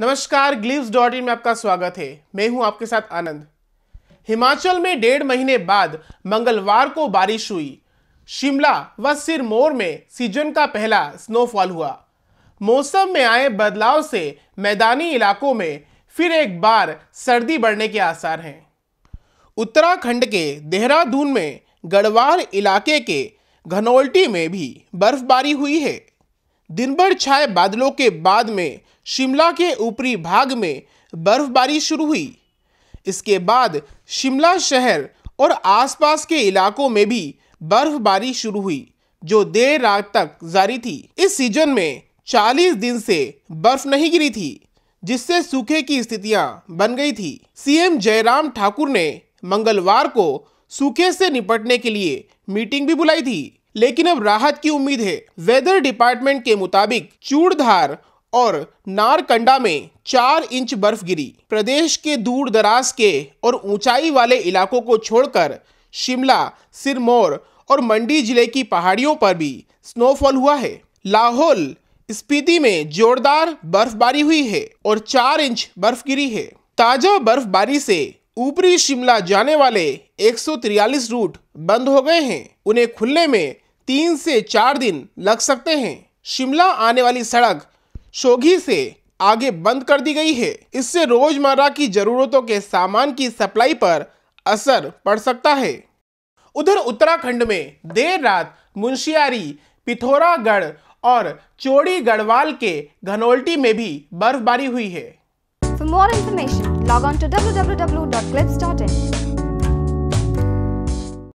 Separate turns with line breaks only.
नमस्कार ग्लीव्स dot in में आपका स्वागत है मैं हूं आपके साथ आनंद हिमाचल में डेढ़ महीने बाद मंगलवार को बारिश हुई शिमला व सिरमौर में सीजन का पहला स्नोफॉल हुआ मौसम में आए बदलाव से मैदानी इलाकों में फिर एक बार सर्दी बढ़ने के आसार हैं उत्तराखंड के देहरादून में गढ़वाल इलाके के घनौल्टी में भी बर्फबारी हुई है दिन भर छाए बादलों के बाद में शिमला के ऊपरी भाग में बर्फबारी शुरू हुई इसके बाद शिमला शहर और आसपास के इलाकों में भी बर्फबारी शुरू हुई जो देर रात तक जारी थी इस सीजन में 40 दिन से बर्फ नहीं गिरी थी जिससे सूखे की स्थितियां बन गई थी सीएम जयराम ठाकुर ने मंगलवार को सूखे से निपटने के लिए मीटिंग भी बुलाई थी लेकिन अब राहत की उम्मीद है वेदर डिपार्टमेंट के मुताबिक चूड़धार और नारकंडा में चार इंच बर्फ गिरी प्रदेश के दूर दराज के और ऊंचाई वाले इलाकों को छोड़कर शिमला सिरमौर और मंडी जिले की पहाड़ियों पर भी स्नोफॉल हुआ है लाहौल स्पीति में जोरदार बर्फबारी हुई है और चार इंच बर्फ गिरी है ताजा बर्फबारी से ऊपरी शिमला जाने वाले एक रूट बंद हो गए हैं उन्हें खुलने में तीन से चार दिन लग सकते हैं शिमला आने वाली सड़क शोघी से आगे बंद कर दी गई है इससे रोजमर्रा की जरूरतों के सामान की सप्लाई पर असर पड़ सकता है उधर उत्तराखंड में देर रात मुंशियारी पिथौरागढ़ और चोड़ी गढ़वाल के घनोल्टी में भी बर्फबारी हुई है